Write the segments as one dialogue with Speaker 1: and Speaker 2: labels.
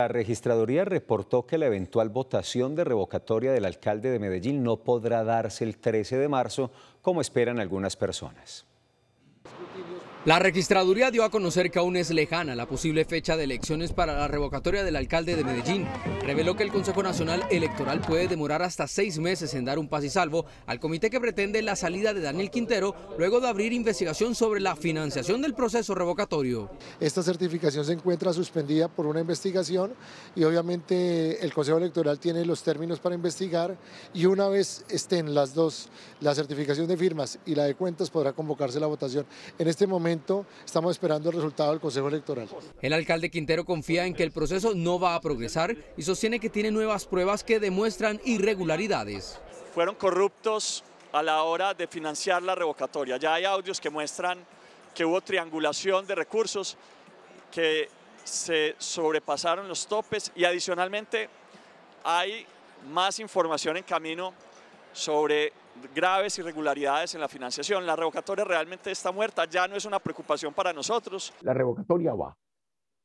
Speaker 1: La registraduría reportó que la eventual votación de revocatoria del alcalde de Medellín no podrá darse el 13 de marzo, como
Speaker 2: esperan algunas personas. La registraduría dio a conocer que aún es lejana la posible fecha de elecciones para la revocatoria del alcalde de Medellín. Reveló que el Consejo Nacional Electoral puede demorar hasta seis meses en dar un pase y salvo al comité que pretende la salida de Daniel Quintero luego de abrir investigación sobre la financiación del proceso revocatorio.
Speaker 3: Esta certificación se encuentra suspendida por una investigación y obviamente el Consejo Electoral tiene los términos para investigar y una vez estén las dos, la certificación de firmas y la de cuentas podrá convocarse la votación. En este momento estamos esperando el resultado del Consejo Electoral.
Speaker 2: El alcalde Quintero confía en que el proceso no va a progresar y sostiene que tiene nuevas pruebas que demuestran irregularidades.
Speaker 4: Fueron corruptos a la hora de financiar la revocatoria. Ya hay audios que muestran que hubo triangulación de recursos, que se sobrepasaron los topes y adicionalmente hay más información en camino sobre graves irregularidades en la financiación. La revocatoria realmente está muerta, ya no es una preocupación para nosotros.
Speaker 5: La revocatoria va,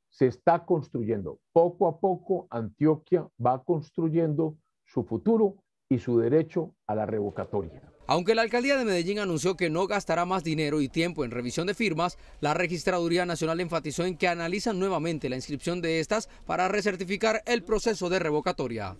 Speaker 5: se está construyendo. Poco a poco Antioquia va construyendo su futuro y su derecho a la revocatoria.
Speaker 2: Aunque la alcaldía de Medellín anunció que no gastará más dinero y tiempo en revisión de firmas, la Registraduría Nacional enfatizó en que analizan nuevamente la inscripción de estas para recertificar el proceso de revocatoria.